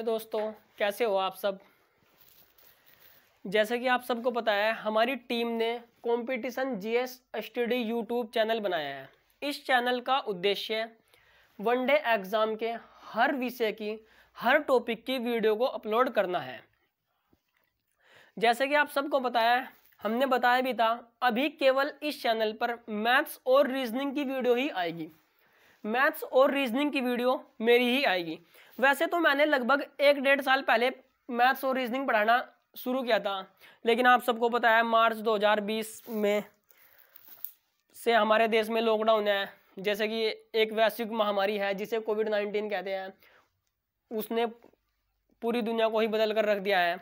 hello दोस्तों कैसे हो आप सब जैसा कि आप सबको पता है हमारी टीम ने competition GS study YouTube channel बनाया है इस चैनल का उद्देश्य वनडे एग्ज़ाम के हर विषय की हर टॉपिक की वीडियो को अपलोड करना है जैसे कि आप सबको पता है हमने बताया भी था अभी केवल इस चैनल पर मैथ्स और रीजनिंग की वीडियो ही आएगी मैथ्स और रीजनिंग की वीडियो मेरी ही आएगी वैसे तो मैंने लगभग एक डेढ़ साल पहले मैथ्स और रीजनिंग पढ़ाना शुरू किया था लेकिन आप सबको पता है मार्च 2020 में से हमारे देश में लॉकडाउन है जैसे कि एक वैश्विक महामारी है जिसे कोविड नाइन्टीन कहते हैं उसने पूरी दुनिया को ही बदल कर रख दिया है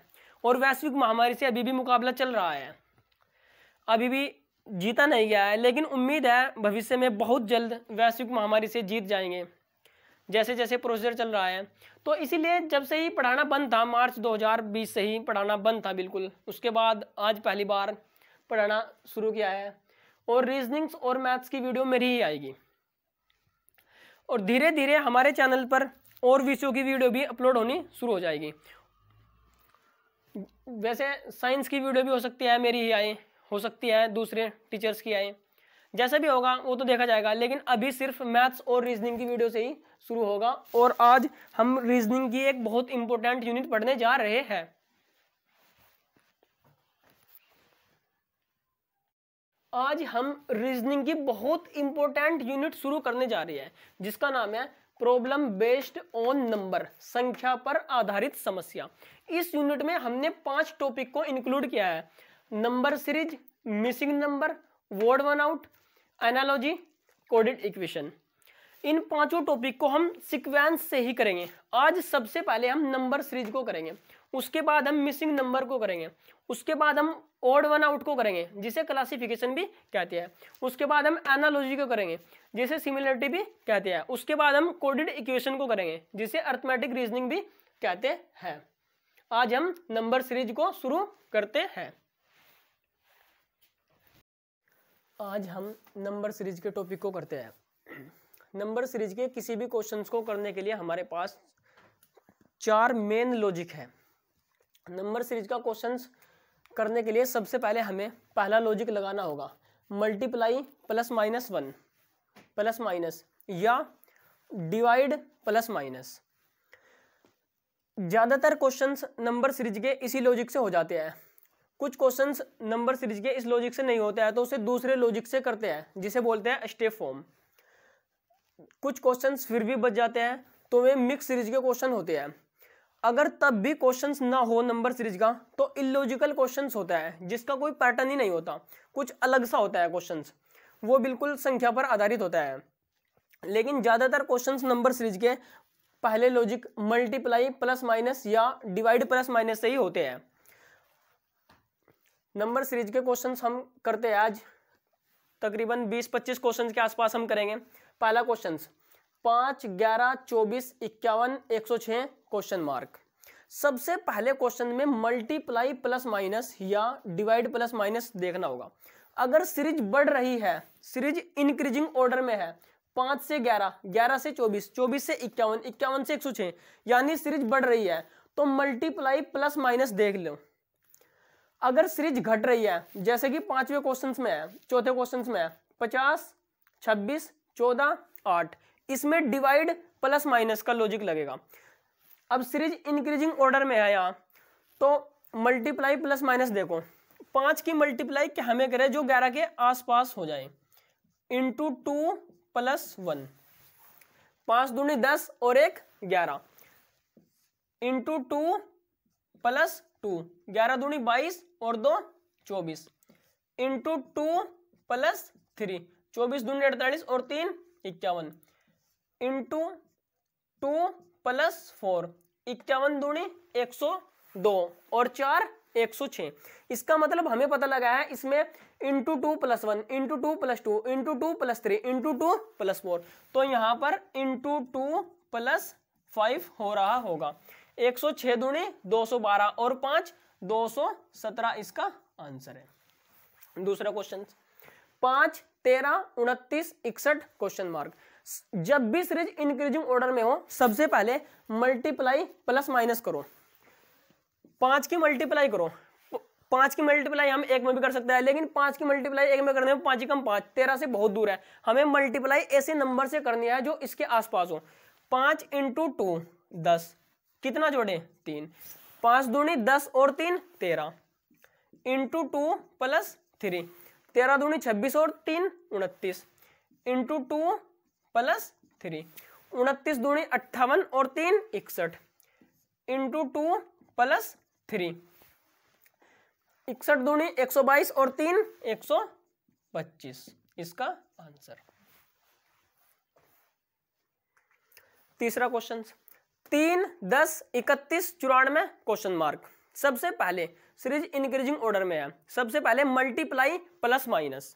और वैश्विक महामारी से अभी भी मुकाबला चल रहा है अभी भी जीता नहीं गया है लेकिन उम्मीद है भविष्य में बहुत जल्द वैश्विक महामारी से जीत जाएंगे जैसे जैसे प्रोसीजर चल रहा है तो इसीलिए जब से ही पढ़ाना बंद था मार्च 2020 से ही पढ़ाना बंद था बिल्कुल उसके बाद आज पहली बार पढ़ाना शुरू किया है और रीजनिंग्स और मैथ्स की वीडियो मेरी ही आएगी और धीरे धीरे हमारे चैनल पर और विषयों की वीडियो भी अपलोड होनी शुरू हो जाएगी वैसे साइंस की वीडियो भी हो सकती है मेरी ही आए हो सकती है दूसरे टीचर्स की आए जैसे भी होगा वो तो देखा जाएगा लेकिन अभी सिर्फ मैथ्स और रीजनिंग की वीडियो से ही शुरू होगा और आज हम रीजनिंग की एक बहुत इंपॉर्टेंट यूनिट पढ़ने जा रहे हैं आज हम रीजनिंग की बहुत इंपॉर्टेंट यूनिट शुरू करने जा रही है जिसका नाम है प्रॉब्लम बेस्ड ऑन नंबर संख्या पर आधारित समस्या इस यूनिट में हमने पांच टॉपिक को इंक्लूड किया है number series missing number word one out analogy coded equation इन पांचों टॉपिक को हम सिक्वेंस से ही करेंगे आज सबसे पहले हम नंबर सीरीज को करेंगे उसके बाद हम मिसिंग नंबर को करेंगे उसके बाद हम ओड वन आउट को करेंगे जिसे क्लासिफिकेशन भी कहते हैं उसके बाद हम एनालॉजी को करेंगे जिसे सिमिलरिटी भी कहते हैं उसके बाद हम कोडेड इक्वेशन को करेंगे जिसे अर्थमेटिक रीजनिंग भी कहते हैं आज हम नंबर सीरीज को शुरू करते हैं आज हम नंबर सीरीज के टॉपिक को करते हैं नंबर सीरीज के किसी भी क्वेश्चंस को करने के लिए हमारे पास चार मेन लॉजिक है नंबर सीरीज का क्वेश्चंस करने के लिए सबसे पहले हमें पहला लॉजिक लगाना होगा multiply plus minus one plus minus या डिवाइड प्लस माइनस ज़्यादातर क्वेश्चंस नंबर सीरीज के इसी लॉजिक से हो जाते हैं कुछ क्वेश्चन नंबर सीरीज के इस लॉजिक से नहीं होता है तो उसे दूसरे लॉजिक से करते हैं जिसे बोलते हैं स्टेप फॉर्म कुछ क्वेश्चन फिर भी बच जाते हैं तो वे मिक्स सीरीज के क्वेश्चन होते हैं अगर तब भी क्वेश्चन ना हो नंबर सीरीज का तो इलॉजिकल क्वेश्चन होता है जिसका कोई पैटर्न ही नहीं होता कुछ अलग सा होता है क्वेश्चन वो बिल्कुल संख्या पर आधारित होता है लेकिन ज़्यादातर क्वेश्चन नंबर सीरीज के पहले लॉजिक मल्टीप्लाई प्लस माइनस या डिवाइड प्लस माइनस से ही होते हैं नंबर सीरीज के क्वेश्चन हम करते हैं आज तकरीबन 20-25 क्वेश्चन के आसपास हम करेंगे पहला क्वेश्चन पाँच ग्यारह चौबीस इक्यावन एक सौ छः क्वेश्चन मार्क सबसे पहले क्वेश्चन में मल्टीप्लाई प्लस माइनस या डिवाइड प्लस माइनस देखना होगा अगर सीरीज बढ़ रही है सीरीज इंक्रीजिंग ऑर्डर में है पाँच से ग्यारह ग्यारह से चौबीस चौबीस से इक्यावन इक्यावन से एक सौ छः यानी सीरीज बढ़ रही है तो मल्टीप्लाई प्लस माइनस देख लो अगर सीरीज घट रही है जैसे कि पांचवें क्वेश्चन में है चौथे क्वेश्चन में है पचास छब्बीस चौदह आठ इसमें डिवाइड प्लस माइनस का लॉजिक लगेगा अब सीरीज इंक्रीजिंग ऑर्डर में है यहाँ तो मल्टीप्लाई प्लस माइनस देखो पांच की मल्टीप्लाई क्या हमें करें जो ग्यारह के आसपास हो जाए इंटू टू प्लस वन पांच दूनी दस और एक ग्यारह इंटू टू प्लस टू ग्यारह दूनी बाईस और दो चौबीस इंटू टू प्लस थ्री चौबीस दूनी अड़तालीस और तीन इक्यावन इंटू टू प्लस फोर इक्यावन दूनी एक सौ दो और चार एक सौ छः इसका मतलब हमें पता लगा है इसमें into two plus one into two plus two into two plus three into two plus four तो यहां पर इंटू टू प्लस फाइव हो रहा होगा एक सौ छह दूनी दो सौ बारह और पांच दो सौ सत्रह इसका आंसर है दूसरा क्वेश्चन पांच तेरह उनतीस इकसठ क्वेश्चन मार्क जब भी सीरीज इंक्रीजिंग ऑर्डर में हो सबसे पहले मल्टीप्लाई प्लस माइनस करो पांच की मल्टीप्लाई करो पांच की मल्टीप्लाई हम एक में भी कर सकते हैं लेकिन पांच की मल्टीप्लाई एक में करने में पांच कम पांच तेरह से बहुत दूर है हमें मल्टीप्लाई ऐसे नंबर से करनी है जो इसके आसपास हो पांच इंटू टू दस कितना जोड़े तीन पांच दूनी दस और तीन तेरह इंटू टू प्लस थ्री तेरह दूनी छब्बीस और तीन उनतीस इंटू टू प्लस थ्री उनतीस दूनी अट्ठावन और तीन इकसठ इंटू टू प्लस थ्री इकसठ दूनी एक सौ बाईस और तीन एक सौ पच्चीस इसका आंसर तीसरा क्वेश्चन तीन दस इकतीस चौरानवे क्वेश्चन मार्क सबसे पहले सीरीज इंक्रीजिंग ऑर्डर में है सबसे पहले multiply plus minus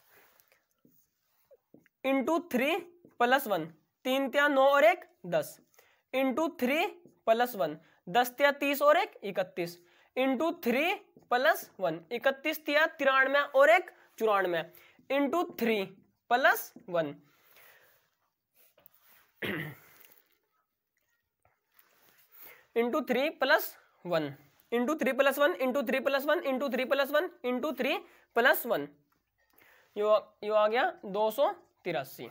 into three plus one तीन त्या नौ और एक दस इंटू थ्री प्लस वन दस त्या तीस और एक इकतीस इंटू थ्री प्लस वन इकतीस तिया तिरानवे और एक चौरानवे into three plus one into three plus one into three plus one into three plus one into three plus one into three plus one यो यो आ गया दो सौ तिरासी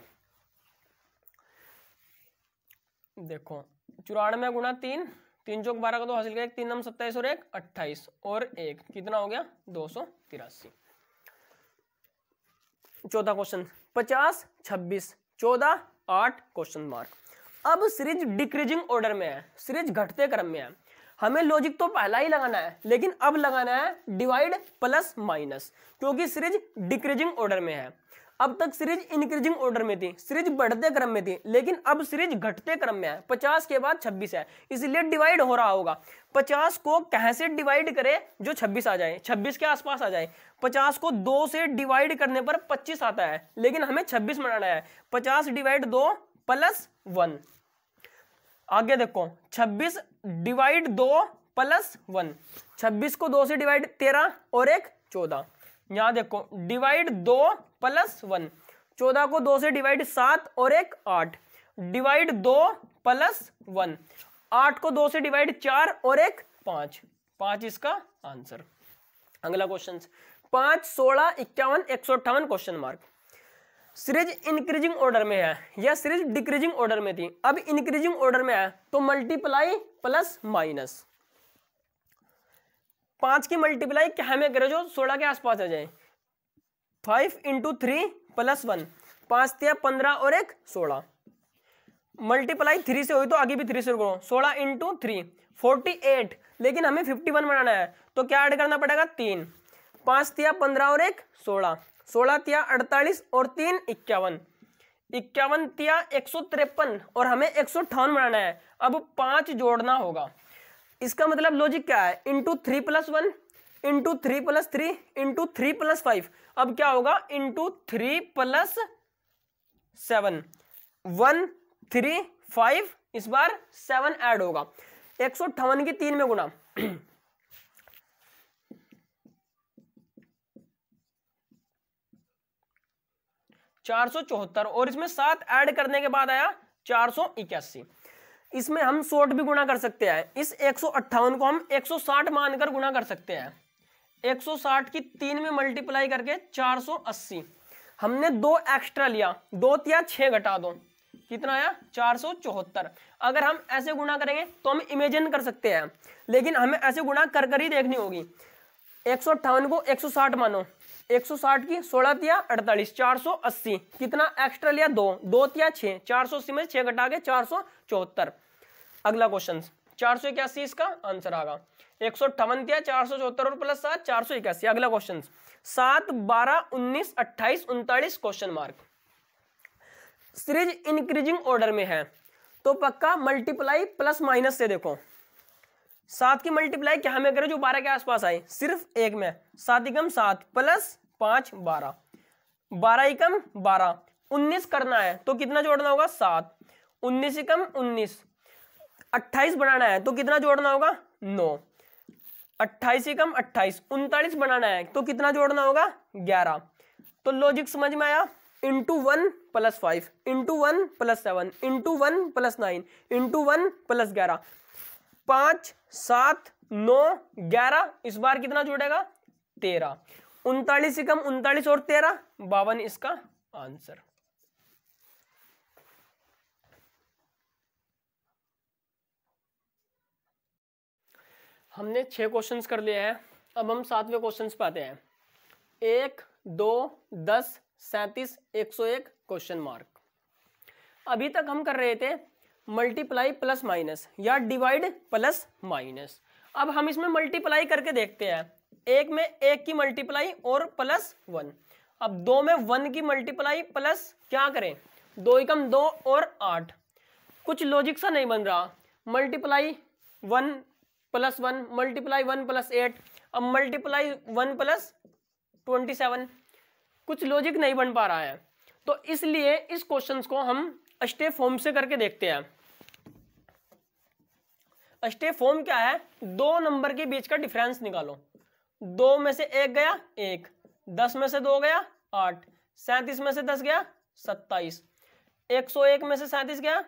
देखो चौरानवे गुणा तीन तीन चौक बारह का दो हासिल किया तीन नम सत्ताईस और एक अट्ठाईस और एक कितना हो गया दो सौ तिरासी चौदह क्वेश्चन पचास छब्बीस चौदह आठ क्वेश्चन मार्क अब सीरीज डिक्रीजिंग ऑर्डर में है सीरीज घटते क्रम में है हमें लॉजिक तो पहला ही लगाना है लेकिन अब लगाना है डिवाइड प्लस माइनस क्योंकि सीरीज डिक्रीजिंग ऑर्डर में है अब तक सीरीज इंक्रीजिंग ऑर्डर में थी सीरीज बढ़ते क्रम में थी लेकिन अब सीरीज घटते क्रम में है पचास के बाद छब्बीस है इसलिए डिवाइड हो रहा होगा पचास को कहाँ से डिवाइड करें जो छब्बीस आ जाए छब्बीस के आसपास आ जाए पचास को दो से डिवाइड करने पर पच्चीस आता है लेकिन हमें छब्बीस बनाना है पचास डिवाइड दो प्लस वन आगे देखो छब्बीस डिवाइड दो प्लस वन छब्बीस को दो से डिवाइड तेरह और एक चौदह यहां देखो डिवाइड दो प्लस वन चौदह को दो से डिवाइड सात और एक आठ डिवाइड दो प्लस वन आठ को दो से डिवाइड चार और एक पांच पांच इसका आंसर अगला क्वेश्चन पांच सोलह इक्यावन एक सौ अट्ठावन question mark series increasing order में है या सीरीज डिक्रीजिंग ऑर्डर में थी अब इंक्रीजिंग ऑर्डर में है तो मल्टीप्लाई प्लस माइनस पांच की मल्टीप्लाई क्या में करो जो सोलह के आसपास आ जाए five into three plus one पांच तिया पंद्रह और एक सोलह मल्टीप्लाई थ्री से हुई तो आगे भी थ्री से करो सोलह इंटू थ्री फोर्टी एट लेकिन हमें फिफ्टी वन बनाना है तो क्या ऐड करना पड़ेगा तीन पांच तिया पंद्रह और एक सोलह सोलह तिया अड़तालीस और तीन इक्यावन इक्यावन तिया एक सौ तिरपन और हमें एक सौ बनाना है अब पांच जोड़ना होगा इसका मतलब लॉजिक क्या है into three plus one into three plus three into three plus five अब क्या होगा into three plus seven one three five इस बार सेवन ऐड होगा एक सौ अट्ठावन की तीन में गुना चार और इसमें सात ऐड करने के बाद आया चार इसमें हम सोट भी गुणा कर सकते हैं इस एक को हम 160 मानकर गुणा कर सकते हैं 160 की तीन में मल्टीप्लाई करके 480 हमने दो एक्स्ट्रा लिया दो या छह घटा दो कितना आया चार अगर हम ऐसे गुणा करेंगे तो हम इमेजिन कर सकते हैं लेकिन हमें ऐसे गुणा कर कर ही देखनी होगी एक को 160 मानो 160 की 16 तिया अड़तालीस 480 कितना एक्स्ट्रा लिया दो दो तिया छः चार सौ अस्सी में छह घटा के चार सौ चौहत्तर अगला क्वेश्चन चार सौ इक्यासी इसका आंसर आगा एक सौ अट्ठावन दिया चार सौ चौहत्तर और प्लस सात चार सौ इक्यासी अगला क्वेश्चन सात बारह उन्नीस अट्ठाईस उनतालीस question mark series increasing order में है तो पक्का मल्टीप्लाई प्लस माइनस से देखो सात की मल्टीप्लाई क्या हमें करें जो बारह के आसपास आए सिर्फ एक में सात एकम सात प्लस पांच बारह बारह एकम बारह उन्नीस करना है तो कितना जोड़ना होगा सात उन्नीस एकम उन्नीस अट्ठाईस बनाना है तो कितना जोड़ना होगा नौ अट्ठाईस एकम अट्ठाईस उनतालीस बनाना है तो कितना जोड़ना होगा ग्यारह तो लॉजिक समझ में आया into one plus five into one plus seven into one plus nine into one plus ग्यारह पांच सात नौ ग्यारह इस बार कितना जुड़ेगा तेरह उनतालीस से कम उनतालीस और तेरह बावन इसका आंसर हमने छह क्वेश्चंस कर लिए हैं अब हम सातवें क्वेश्चंस पाते हैं एक दो दस सैतीस एक सौ एक क्वेश्चन मार्क अभी तक हम कर रहे थे मल्टीप्लाई प्लस माइनस या डिवाइड प्लस माइनस अब हम इसमें मल्टीप्लाई करके देखते हैं एक में एक की मल्टीप्लाई और प्लस वन अब दो में वन की मल्टीप्लाई प्लस क्या करें दो एकम दो और आठ कुछ लॉजिक सा नहीं बन रहा multiply one plus one multiply one plus eight अब multiply one plus twenty seven कुछ लॉजिक नहीं बन पा रहा है तो इसलिए इस क्वेश्चन को हम अस्टे फॉर्म से करके देखते हैं अस्टे फॉर्म क्या है दो नंबर के बीच का डिफरेंस निकालो दो में से एक गया एक दस में से दो गया आठ सैंतीस में से दस गया सत्ताईस एक सौ एक में से सैंतीस गया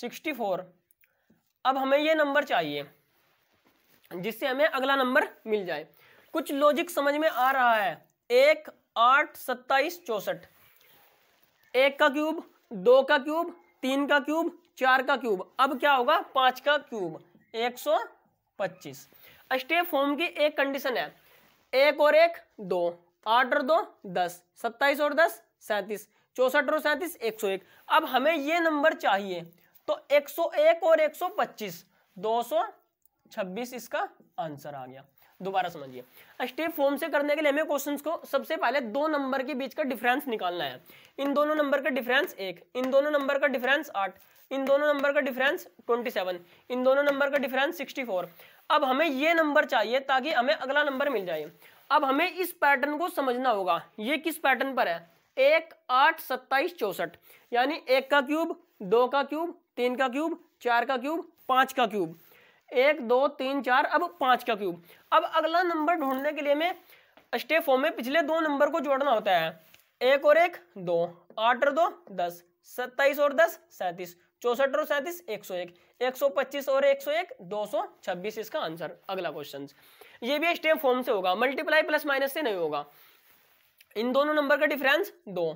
सिक्सटी फोर अब हमें ये नंबर चाहिए जिससे हमें अगला नंबर मिल जाए कुछ लॉजिक समझ में आ रहा है एक आठ सत्ताईस चौसठ एक का क्यूब दो का क्यूब तीन का क्यूब चार का क्यूब अब क्या होगा पांच का क्यूब एक सौ पच्चीस स्टेप फॉर्म की एक कंडीशन है एक और एक दो आठ और दो दस सत्ताईस और दस सैंतीस चौसठ और सैंतीस एक सौ एक अब हमें ये नंबर चाहिए तो एक सौ एक और एक सौ पच्चीस दो सौ छब्बीस इसका आंसर आ गया दोबारा समझिए स्टेप फॉर्म से करने के लिए हमें क्वेश्चंस को सबसे पहले दो नंबर के बीच का डिफरेंस निकालना है इन दोनों नंबर का डिफरेंस एक इन दोनों नंबर का डिफरेंस आठ इन दोनों नंबर का डिफरेंस ट्वेंटी सेवन इन दोनों नंबर का डिफरेंस सिक्सटी फोर अब हमें ये नंबर चाहिए ताकि हमें अगला नंबर मिल जाए अब हमें इस पैटर्न को समझना होगा ये किस पैटर्न पर है एक आठ सत्ताईस चौसठ यानी एक का क्यूब दो का क्यूब तीन का क्यूब चार का क्यूब पाँच का क्यूब एक दो तीन चार अब पांच का क्यूब अब अगला नंबर ढूंढने के लिए हमें स्टेप फॉर्म में पिछले दो नंबर को जोड़ना होता है एक और एक दो आठ और दो दस सत्ताईस और दस सैंतीस चौसठ और सैंतीस एक सौ एक एक सौ पच्चीस और एक सौ एक दो सौ छब्बीस इसका आंसर अगला क्वेश्चन ये भी स्टेप फॉर्म से होगा मल्टीप्लाई प्लस माइनस से नहीं होगा इन दोनों नंबर का डिफरेंस दो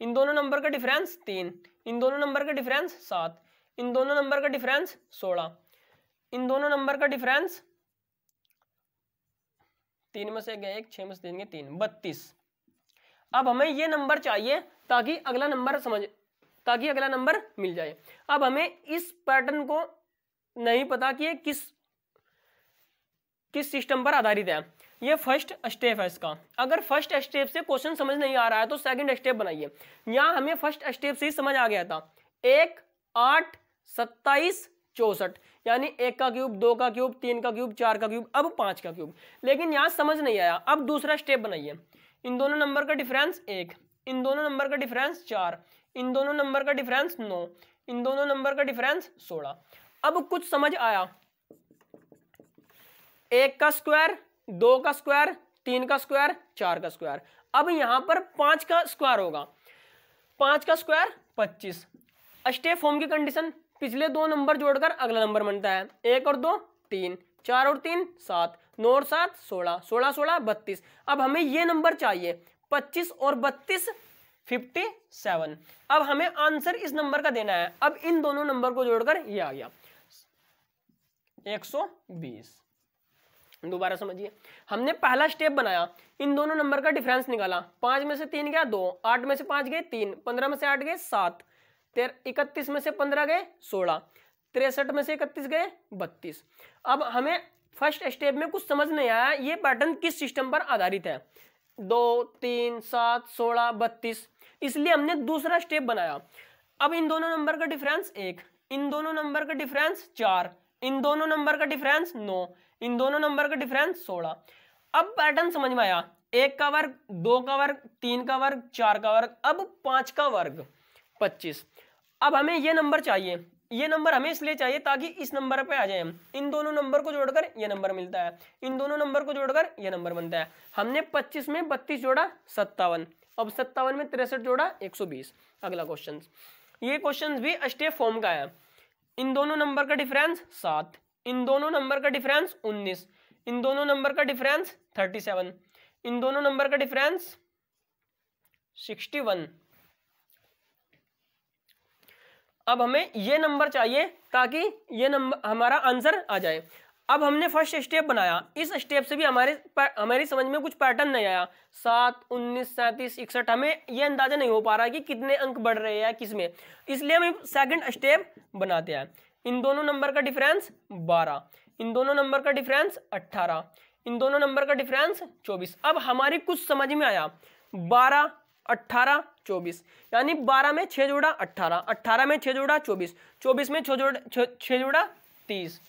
इन दोनों नंबर का डिफरेंस तीन इन दोनों नंबर का डिफरेंस सात इन दोनों नंबर का डिफरेंस सोलह इन दोनों नंबर का डिफरेंस तीन में से गए एक छह में से तीन गए तीन बत्तीस अब हमें ये नंबर चाहिए ताकि अगला नंबर समझ ताकि अगला नंबर मिल जाए अब हमें इस पैटर्न को नहीं पता कि किस किस सिस्टम पर आधारित है ये फर्स्ट स्टेप है इसका अगर फर्स्ट स्टेप से क्वेश्चन समझ नहीं आ रहा है तो सेकंड स्टेप बनाइए यहां हमें फर्स्ट स्टेप से ही समझ आ गया था एक आठ सत्ताईस चौसठ यानी एक का क्यूब दो का क्यूब तीन का क्यूब चार का क्यूब अब पांच का क्यूब लेकिन यहां समझ नहीं आया अब दूसरा स्टेप बनाइए इन दोनों नंबर का डिफरेंस एक इन दोनों नंबर का डिफरेंस चार इन दोनों नंबर का डिफरेंस नौ इन दोनों नंबर का डिफरेंस सोलह अब कुछ समझ आया एक का स्क्वायर दो का स्क्वायर तीन का स्क्वायर चार का स्क्वायर अब यहां पर पांच का स्क्वायर होगा पांच का स्क्वायर पच्चीस स्टेप फॉर्म की कंडीशन पिछले दो नंबर जोड़कर अगला नंबर बनता है एक और दो तीन चार और तीन सात नौ और सात सोलह सोलह सोलह बत्तीस अब हमें ये नंबर चाहिए पच्चीस और बत्तीस फिफ्टी सेवन अब हमें आंसर इस नंबर का देना है अब इन दोनों नंबर को जोड़कर ये आ गया एक सौ बीस दोबारा समझिए हमने पहला स्टेप बनाया इन दोनों नंबर का डिफरेंस निकाला पांच में से तीन गया दो आठ में से पांच गए तीन पंद्रह में से आठ गए सात इकतीस में से पंद्रह गए सोलह तिरसठ में से इकतीस गए बत्तीस अब हमें फर्स्ट स्टेप में कुछ समझ नहीं आया ये पैटर्न किस सिस्टम पर आधारित है दो तीन सात सोलह बत्तीस इसलिए हमने दूसरा स्टेप बनाया अब इन दोनों नंबर का डिफरेंस एक इन दोनों नंबर का डिफरेंस चार इन दोनों नंबर का डिफरेंस नौ इन दोनों नंबर का डिफरेंस सोलह अब पैटर्न समझ में आया एक का वर्ग दो का वर्ग तीन का वर्ग चार का वर्ग अब पांच का वर्ग पच्चीस अब हमें ये नंबर चाहिए ये नंबर हमें इसलिए चाहिए ताकि इस नंबर पे आ जाए हम इन दोनों नंबर को जोड़कर ये नंबर मिलता है इन दोनों नंबर को जोड़कर ये नंबर बनता है हमने 25 में 32 जोड़ा सत्तावन अब सत्तावन में तिरसठ जोड़ा 120 अगला क्वेश्चन ये क्वेश्चन भी स्टेप फॉर्म का है इन दोनों नंबर का डिफरेंस सात इन दोनों नंबर का डिफरेंस उन्नीस इन दोनों नंबर का डिफरेंस थर्टी सेवन इन दोनों नंबर का डिफरेंस सिक्सटी वन अब हमें ये नंबर चाहिए ताकि ये नंबर हमारा आंसर आ जाए अब हमने फर्स्ट स्टेप बनाया इस स्टेप से भी हमारे हमारी समझ में कुछ पैटर्न नहीं आया सात उन्नीस सैंतीस इकसठ हमें यह अंदाज़ा नहीं हो पा रहा कि कितने अंक बढ़ रहे हैं किस में इसलिए हम सेकंड स्टेप बनाते हैं इन दोनों नंबर का डिफरेंस बारह इन दोनों नंबर का डिफरेंस अट्ठारह इन दोनों नंबर का डिफरेंस चौबीस अब हमारी कुछ समझ में आया बारह अट्ठारह चौबीस यानी बारह में छः जोड़ा अट्ठारह अट्ठारह में छः जोड़ा चौबीस चौबीस में छः जोड़ा छः जोड़ा तीस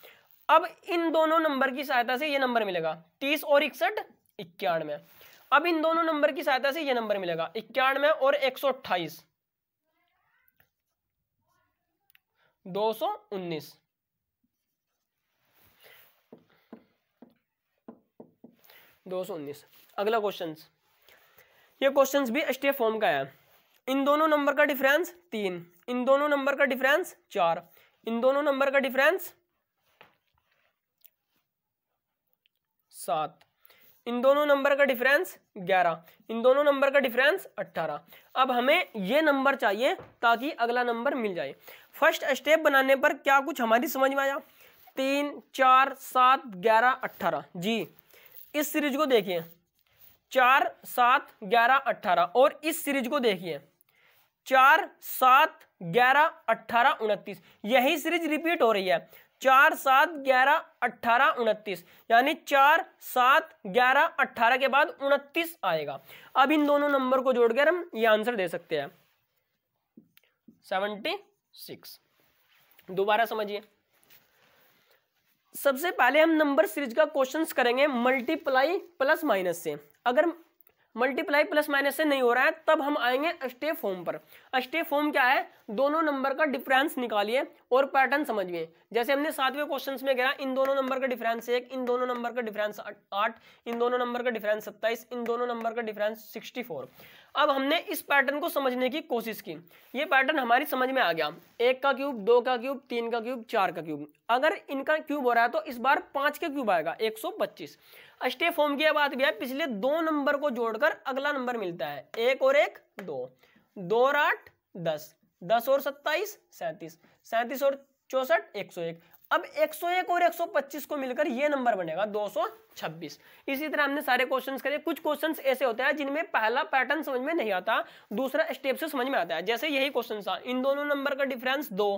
अब इन दोनों नंबर की सहायता से ये नंबर मिलेगा तीस और इकसठ इक्यानवे अब इन दोनों नंबर की सहायता से ये नंबर मिलेगा इक्यानवे और एक सौ अट्ठाईस दो सौ उन्नीस दो सौ उन्नीस अगला क्वेश्चन ये क्वेश्चन भी एस फॉर्म का है इन दोनों नंबर का डिफरेंस तीन इन दोनों नंबर का डिफरेंस चार इन दोनों नंबर का डिफरेंस सात इन दोनों नंबर का डिफरेंस ग्यारह इन दोनों नंबर का डिफरेंस अट्ठारह अब हमें ये नंबर चाहिए ताकि अगला नंबर मिल जाए फर्स्ट स्टेप बनाने पर क्या कुछ हमारी समझ में आया तीन चार सात ग्यारह अट्ठारह जी इस सीरीज को देखिए चार सात ग्यारह अट्ठारह और इस सीरीज को देखिए चार सात ग्यारह अट्ठारह उनतीस यही सीरीज रिपीट हो रही है चार सात ग्यारह अट्ठारह उनतीस यानी चार सात ग्यारह अट्ठारह के बाद उनतीस आएगा अब इन दोनों नंबर को जोड़कर हम ये आंसर दे सकते हैं सेवेंटी सिक्स दोबारा समझिए सबसे पहले हम नंबर सीरीज का क्वेश्चन करेंगे मल्टीप्लाई प्लस माइनस से अगर मल्टीप्लाई प्लस माइनस से नहीं हो रहा है तब हम आएंगे अस्टे फॉर्म पर अस्टे फॉर्म क्या है दोनों नंबर का डिफरेंस निकालिए और पैटर्न समझिए जैसे हमने सातवें क्वेश्चन में गया इन दोनों नंबर का डिफरेंस एक इन दोनों नंबर का डिफरेंस आठ इन दोनों नंबर का डिफरेंस सत्ताईस इन दोनों नंबर का डिफरेंस सिक्सटी फोर अब हमने इस पैटर्न को समझने की कोशिश की ये पैटर्न हमारी समझ में आ गया एक का क्यूब दो का क्यूब तीन का क्यूब चार का क्यूब अगर इनका क्यूब हो रहा है तो इस बार पांच का क्यूब आएगा एक सौ पच्चीस स्टे फॉर्म की बात भी है पिछले दो नंबर को जोड़कर अगला नंबर मिलता है एक और एक दो दो और आठ दस दस और सत्ताईस सैंतीस सैंतीस और चौसठ एक सौ एक अब 101 और 125 को मिलकर ये नंबर बनेगा 226 इसी तरह हमने सारे क्वेश्चंस करे कुछ क्वेश्चंस ऐसे होते हैं जिनमें पहला पैटर्न समझ में नहीं आता दूसरा स्टेप से समझ में आता है जैसे यही क्वेश्चन था इन दोनों नंबर का डिफरेंस दो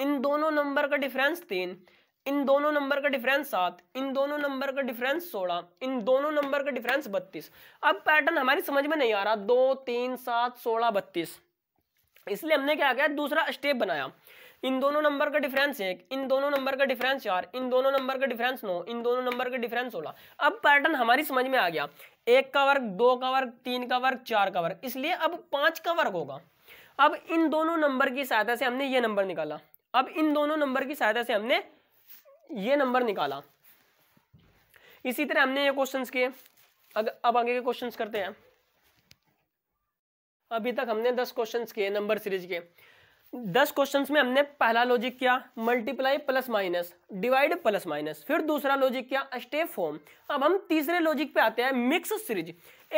इन दोनों नंबर का डिफरेंस तीन इन दोनों नंबर का डिफरेंस सात इन दोनों नंबर का डिफरेंस सोलह इन दोनों नंबर का डिफरेंस बत्तीस अब पैटर्न हमारी समझ में नहीं आ रहा दो तीन सात सोलह बत्तीस इसलिए हमने क्या किया दूसरा स्टेप बनाया इन दोनों नंबर का डिफरेंस एक इन दोनों नंबर का डिफरेंस चार इन दोनों नंबर का डिफरेंस नौ इन दोनों नंबर का डिफरेंस सोलह अब पैटर्न हमारी समझ में आ गया एक का वर्ग दो का वर्ग तीन का वर्ग चार का वर्ग इसलिए अब पांच का वर्ग होगा अब इन दोनों नंबर की सहायता से हमने ये नंबर निकाला अब इन दोनों नंबर की सहायता से हमने ये नंबर निकाला इसी तरह हमने ये क्वेश्चंस किए अब आगे के क्वेश्चंस करते हैं अभी तक हमने दस क्वेश्चंस किए नंबर सीरीज के दस क्वेश्चंस में हमने पहला लॉजिक किया multiply plus minus divide plus minus फिर दूसरा लॉजिक किया स्टेप फॉर्म अब हम तीसरे लॉजिक पे आते हैं मिक्स सीरीज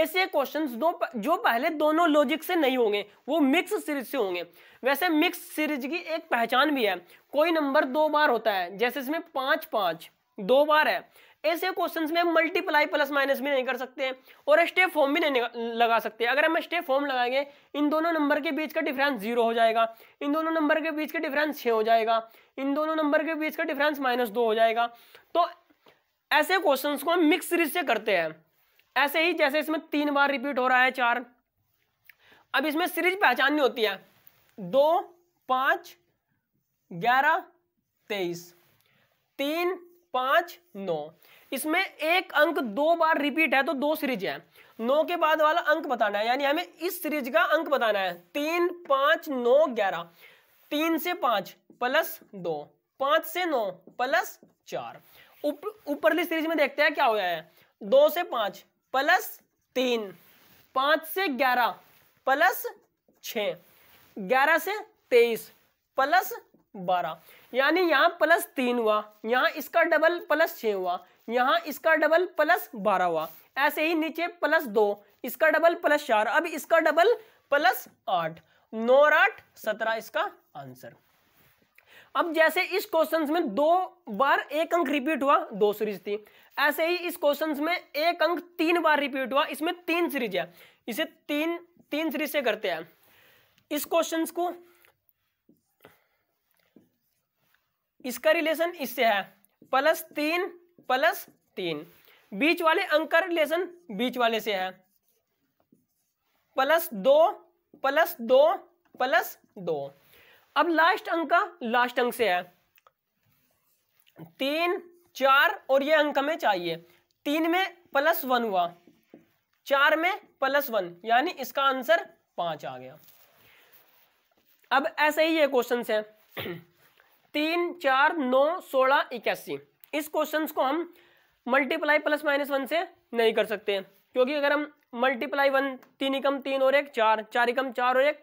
ऐसे क्वेश्चंस दो जो पहले दोनों लॉजिक से नहीं होंगे वो मिक्स सीरीज से होंगे वैसे मिक्स सीरीज की एक पहचान भी है कोई नंबर दो बार होता है जैसे इसमें पांच पांच दो बार है ऐसे क्वेश्चंस में मल्टीप्लाई प्लस माइनस भी नहीं कर सकते हैं और स्टेप फॉर्म भी नहीं लगा सकते अगर हम स्टेप फॉर्म लगाएंगे इन दोनों नंबर के बीच का डिफरेंस जीरो हो जाएगा इन दोनों नंबर के बीच का डिफरेंस छः हो जाएगा इन दोनों नंबर के बीच का डिफरेंस माइनस हो जाएगा तो ऐसे क्वेश्चन को हम मिक्स सीरीज से करते हैं ऐसे ही जैसे इसमें तीन बार रिपीट हो रहा है चार अब इसमें सीरीज पहचाननी होती है दो पांच ग्यारह तेईस तीन पांच नौ इसमें एक अंक दो बार रिपीट है तो दो सीरीज है नौ के बाद वाला अंक बताना है यानी हमें इस सीरीज का अंक बताना है तीन पांच नौ ग्यारह तीन से पांच प्लस दो पांच से नौ प्लस चार ऊपरली सीरीज में देखते हैं क्या हुआ है दो से पांच प्लस तीन पांच से ग्यारह प्लस छ ग्यारह से तेईस प्लस बारह यानी यहाँ प्लस तीन हुआ यहाँ इसका डबल प्लस छः हुआ यहाँ इसका डबल प्लस बारह हुआ ऐसे ही नीचे प्लस दो इसका डबल प्लस चार अब इसका डबल प्लस आठ नौ और आठ सत्रह इसका आंसर अब जैसे इस क्वेश्चन में दो बार एक अंक रिपीट हुआ दो सीरीज थी ऐसे ही इस क्वेश्चन में एक अंक तीन बार रिपीट हुआ इसमें तीन सीरीज है इसे तीन तीन सीरीज से करते हैं इस क्वेश्चन को इसका रिलेशन इससे है प्लस तीन प्लस तीन बीच वाले अंक का रिलेशन बीच वाले से है प्लस दो प्लस दो प्लस दो अब लास्ट अंक का लास्ट अंक से है तीन चार और ये अंक हमें चाहिए तीन में प्लस वन हुआ चार में प्लस वन यानी इसका आंसर पांच आ गया अब ऐसे ही ये क्वेश्चन है तीन चार नौ सोलह इक्यासी इस क्वेश्चन को हम मल्टीप्लाई प्लस माइनस वन से नहीं कर सकते क्योंकि अगर हम मल्टीप्लाई वन तीन एकम तीन और एक चार चार एकम चार और एक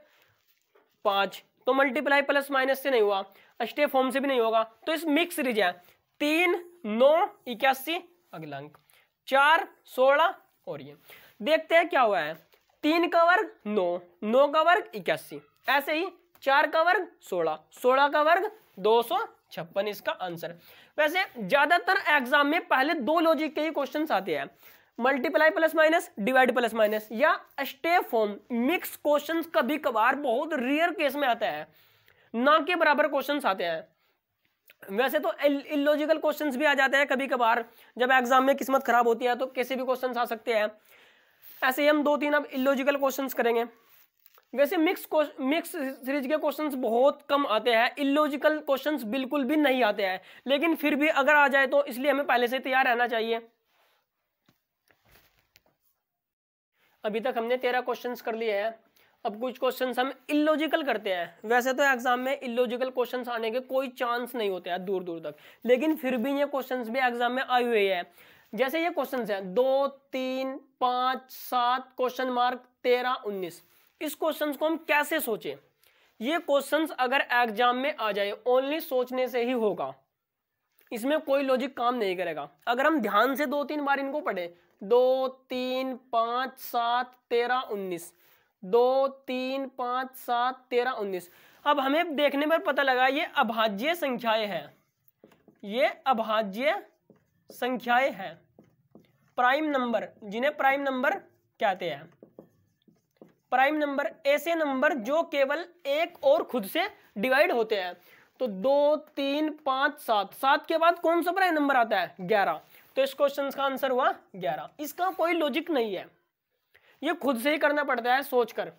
पाँच तो मल्टीप्लाई प्लस माइनस से नहीं हुआ अस्टे फॉर्म से भी नहीं होगा तो इस मिक्स रिज है तीन नौ इक्यासी अगला अंक चार सोलह और ये देखते हैं क्या हुआ है तीन का वर्ग नौ नौ का वर्ग इक्यासी ऐसे ही चार का वर्ग सोलह सोलह का वर्ग दो सौ छप्पन इसका आंसर वैसे ज्यादातर एग्जाम में पहले दो लॉजिक के ही क्वेश्चन आते हैं multiply plus minus divide plus minus या स्टे फॉर्म मिक्स क्वेश्चन कभी कभार बहुत रियर केस में आता है ना के बराबर क्वेश्चन आते हैं वैसे तो इलॉजिकल क्वेश्चंस भी आ जाते हैं कभी कभार जब एग्जाम में किस्मत खराब होती है तो कैसे भी क्वेश्चंस आ सकते हैं ऐसे ही हम दो तीन अब इलॉजिकल क्वेश्चंस करेंगे वैसे मिक्स मिक्स सीरीज के क्वेश्चंस बहुत कम आते हैं इलॉजिकल क्वेश्चंस बिल्कुल भी नहीं आते हैं लेकिन फिर भी अगर आ जाए तो इसलिए हमें पहले से तैयार रहना चाहिए अभी तक हमने तेरह क्वेश्चंस कर लिए हैं अब कुछ क्वेश्चंस हम इलॉजिकल करते हैं वैसे तो एग्जाम में इलॉजिकल क्वेश्चंस आने के कोई चांस नहीं होते हैं दूर दूर तक लेकिन फिर भी ये क्वेश्चंस भी एग्जाम में आए हुए हैं जैसे ये क्वेश्चंस हैं दो तीन पाँच सात क्वेश्चन मार्क तेरह उन्नीस इस क्वेश्चन को हम कैसे सोचें ये क्वेश्चन अगर एग्जाम में आ जाए ओनली सोचने से ही होगा इसमें कोई लॉजिक काम नहीं करेगा अगर हम ध्यान से दो तीन बार इनको पढ़े दो तीन पाँच सात तेरह उन्नीस दो तीन पाँच सात तेरह उन्नीस अब हमें देखने पर पता लगा ये अभाज्य संख्याएं हैं ये अभाज्य संख्याएं हैं प्राइम नंबर जिन्हें प्राइम नंबर कहते हैं प्राइम नंबर ऐसे नंबर जो केवल एक और खुद से डिवाइड होते हैं तो दो तीन पांच सात सात के बाद कौन सा प्राइम नंबर आता है ग्यारह तो इस क्वेश्चन का आंसर हुआ ग्यारह इसका कोई लॉजिक नहीं है ये खुद से ही करना पड़ता है सोचकर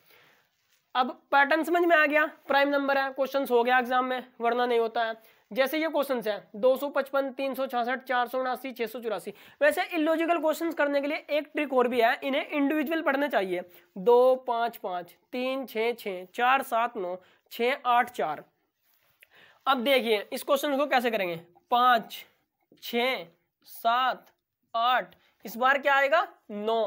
अब पैटर्न समझ में आ गया प्राइम नंबर है क्वेश्चन हो गया एग्जाम में वरना नहीं होता है जैसे ये क्वेश्चन है दो सौ पचपन तीन सौ छियासठ चार सौ उनासी छह सौ चौरासी वैसे इलॉजिकल क्वेश्चन करने के लिए एक ट्रिक और भी है इन्हें इंडिविजुअल पढ़ना चाहिए दो पाँच पाँच तीन छः छः चार सात नौ छः आठ चार अब देखिए इस क्वेश्चन को कैसे करेंगे पाँच छ सात आठ इस बार क्या आएगा नौ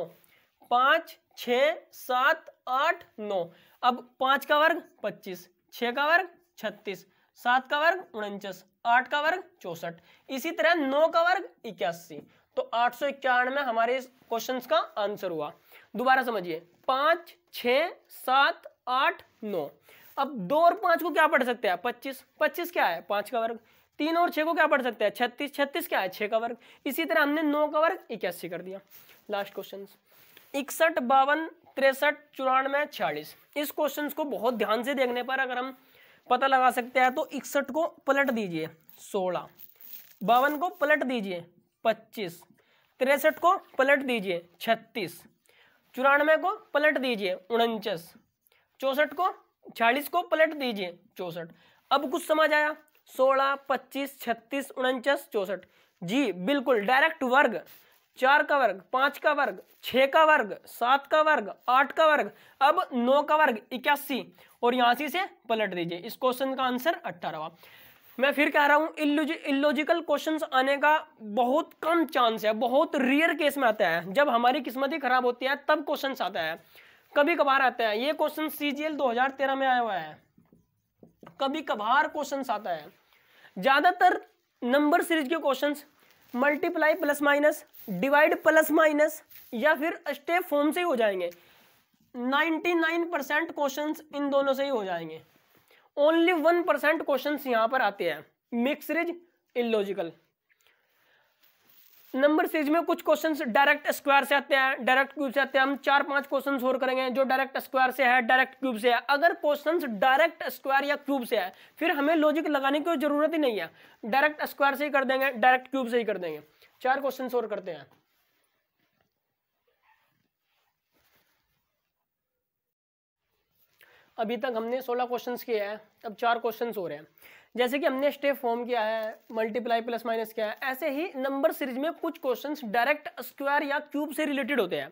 पाँच छ सात आठ नौ अब पाँच का वर्ग पच्चीस छः का वर्ग छत्तीस सात का वर्ग उनचास आठ का वर्ग चौसठ इसी तरह नौ का वर्ग इक्यासी तो आठ सौ इक्यानवे हमारे क्वेश्चन का आंसर हुआ दोबारा समझिए पांच छ सात आठ नौ अब दो और पांच को क्या पढ़ सकते हैं पच्चीस पच्चीस क्या है पांच का वर्ग तीन और छह को क्या पढ़ सकते हैं छत्तीस छत्तीस क्या है छः का वर्ग इसी तरह हमने नौ का वर्ग इक्यासी कर दिया लास्ट क्वेश्चन इकसठ बावन तिरसठ चौरानवे छियालीस इस क्वेश्चन को बहुत ध्यान से देखने पर अगर हम पता लगा सकते हैं तो इकसठ को पलट दीजिए सोलह बावन को पलट दीजिए पच्चीस तिरसठ को पलट दीजिए छत्तीस चौरानवे को पलट दीजिए उनचास चौंसठ को छियालीस को पलट दीजिए चौंसठ अब कुछ समझ आया सोलह पच्चीस छत्तीस उनचास चौंसठ जी बिल्कुल डायरेक्ट वर्ग चार का वर्ग पांच का वर्ग छ का वर्ग सात का वर्ग आठ का वर्ग अब नौ का वर्ग इक्यासी और यहां से पलट दीजिए इस क्वेश्चन का आंसर अट्ठारहवा मैं फिर कह रहा हूं इलोज इलॉजिकल क्वेश्चंस आने का बहुत कम चांस है बहुत रियर केस में आता है जब हमारी किस्मत ही खराब होती है तब क्वेश्चन आता है कभी कभार आता है ये क्वेश्चन सी जी एल दो हजार तेरह में आया हुआ है कभी कभार क्वेश्चन आता है ज़्यादातर नंबर सीरीज के question multiply plus minus divide plus minus या फिर स्टेप फॉर्म से ही हो जाएंगे 99 परसेंट क्वेश्चन इन दोनों से ही हो जाएंगे ओनली वन परसेंट क्वेश्चन यहां पर आते हैं मिक्सरिज इलॉजिकल नंबर सीरीज में कुछ क्वेश्चन डायरेक्ट स्क्वायर से आते हैं डायरेक्ट क्यूब से आते हैं हम चार पांच क्वेश्चन और करेंगे जो डायरेक्ट स्क्वायर से है डायरेक्ट क्यूब से है अगर क्वेश्चन डायरेक्ट स्क्वायर या क्यूब से है फिर हमें लॉजिक लगाने की जरूरत ही नहीं है डायरेक्ट स्क्वायर से ही कर देंगे डायरेक्ट क्यूब से ही कर देंगे चार क्वेश्चन और करते हैं अभी तक हमने 16 क्वेश्चंस किए हैं अब चार क्वेश्चंस हो रहे हैं जैसे कि हमने स्टेप फॉर्म किया है मल्टीप्लाई प्लस माइनस किया है ऐसे ही नंबर सीरीज में कुछ क्वेश्चंस डायरेक्ट स्क्वायर या क्यूब से रिलेटेड होते हैं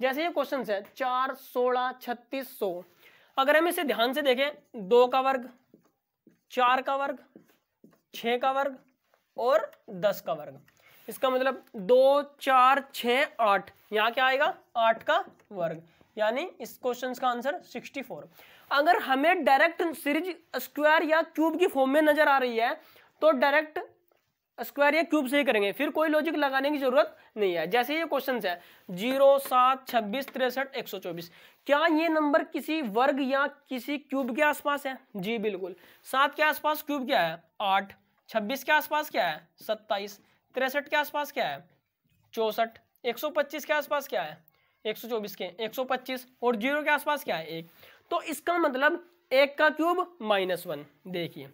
जैसे ये क्वेश्चंस है चार सोलह छत्तीस सो अगर हम इसे ध्यान से देखें दो का वर्ग चार का वर्ग छ का वर्ग और दस का वर्ग इसका मतलब दो चार छ आठ यहाँ क्या आएगा आठ का वर्ग यानी इस क्वेश्चन का आंसर 64 अगर हमें डायरेक्ट सीरीज स्क्वायर या क्यूब की फॉर्म में नजर आ रही है तो डायरेक्ट स्क्वायर या क्यूब से ही करेंगे फिर कोई लॉजिक लगाने की जरूरत नहीं है जैसे ये क्वेश्चन है जीरो सात छब्बीस तिरसठ एक सौ चौबीस क्या ये नंबर किसी वर्ग या किसी क्यूब के आसपास है जी बिल्कुल सात के आसपास क्यूब क्या है आठ छब्बीस के आसपास क्या है सत्ताईस तिरसठ के आसपास क्या है चौसठ 125 के आसपास क्या है 124 के 125 और जीरो के आसपास क्या है एक तो इसका मतलब एक का क्यूब माइनस वन देखिए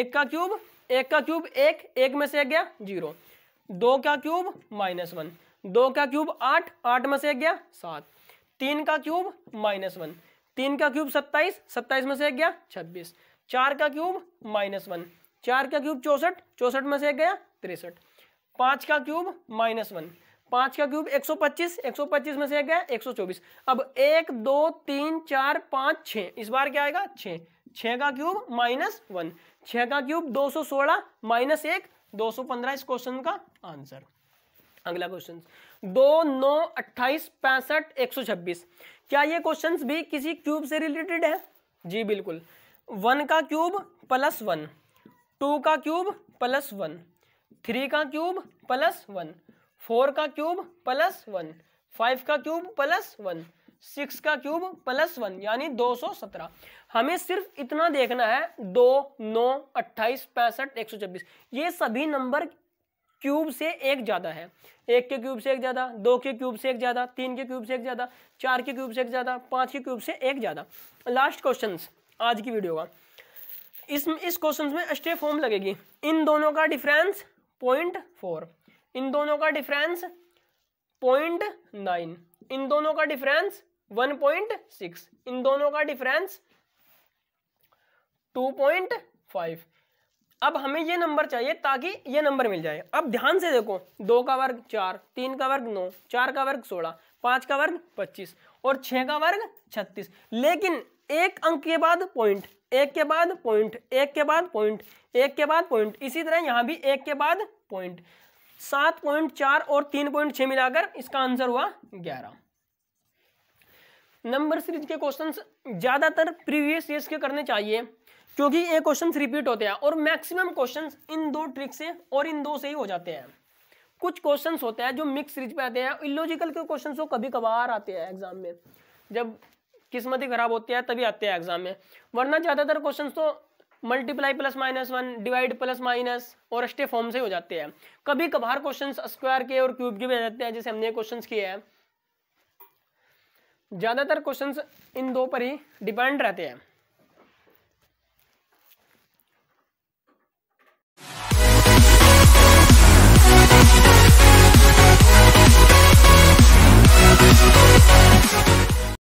एक का क्यूब एक का क्यूब एक एक में से एक गया जीरो दो का क्यूब माइनस वन दो का क्यूब आठ आठ में से एक गया सात तीन का क्यूब माइनस वन तीन का क्यूब सत्ताईस सत्ताईस में से एक गया छब्बीस चार का क्यूब माइनस वन चार का क्यूब चौसठ चौसठ में से एक गया तिरसठ पाँच का क्यूब माइनस वन पांच का क्यूब 125 125 में से एक गया 124 अब एक दो तीन चार पाँच छः इस बार क्या आएगा छ छ का क्यूब माइनस वन छः का क्यूब 216 माइनस एक पंद्रह इस क्वेश्चन का आंसर अगला क्वेश्चन दो नौ अट्ठाईस पैंसठ एक सौ छब्बीस क्या ये क्वेश्चन भी किसी क्यूब से रिलेटेड है जी बिल्कुल वन का क्यूब प्लस वन टू का क्यूब प्लस वन थ्री का क्यूब प्लस वन फोर का क्यूब प्लस वन फाइव का क्यूब प्लस वन सिक्स का क्यूब प्लस वन यानी दो सौ सत्रह हमें सिर्फ इतना देखना है दो नौ अट्ठाईस पैंसठ एक सौ छब्बीस ये सभी नंबर क्यूब से एक ज़्यादा है एक के क्यूब से एक ज़्यादा दो के क्यूब से एक ज़्यादा तीन के क्यूब से एक ज़्यादा चार के क्यूब से एक ज़्यादा पाँच के क्यूब से एक ज़्यादा लास्ट क्वेश्चन आज की वीडियो का इस इस क्वेश्चन में स्टे फॉर्म लगेगी इन दोनों का डिफरेंस पॉइंट फोर इन दोनों का डिफरेंस पॉइंट नाइन इन दोनों का डिफरेंस वन पॉइंट सिक्स इन दोनों का डिफरेंस टू पॉइंट फाइव अब हमें ये नंबर चाहिए ताकि ये नंबर मिल जाए अब ध्यान से देखो दो का वर्ग चार तीन का वर्ग नौ चार का वर्ग सोलह पाँच का वर्ग पच्चीस और छः का वर्ग छत्तीस लेकिन एक अंक के बाद पॉइंट एक के बाद पॉइंट एक के बाद पॉइंट एक के बाद पॉइंट इसी तरह यहां भी एक के बाद पॉइंट सात पॉइंट चार और तीन पॉइंट छह मिलाकर इसका आंसर हुआ ग्यारह नंबर सीरीज के क्वेश्चन ज़्यादातर प्रीवियस ईयर्स के करने चाहिए क्योंकि ये क्वेश्चन रिपीट होते हैं और मैक्सिमम क्वेश्चन इन दो ट्रिक से और इन दो से ही हो जाते हैं कुछ क्वेश्चंस होते हैं जो मिक्स सीरीज पे आते हैं इलॉजिकल के क्वेश्चंस वो कभी कभार आते हैं एग्जाम में जब किस्मत ही खराब होती है तभी आते हैं एग्जाम में वरना ज़्यादातर क्वेश्चन तो multiply plus minus one divide plus minus और अस्टे फॉर्म से हो जाते हैं कभी कभार क्वेश्चन स्क्वायर के और क्यूब के भी आ जाते हैं जैसे हमने क्वेश्चन किए हैं ज़्यादातर क्वेश्चन इन दो पर ही डिपेंड रहते हैं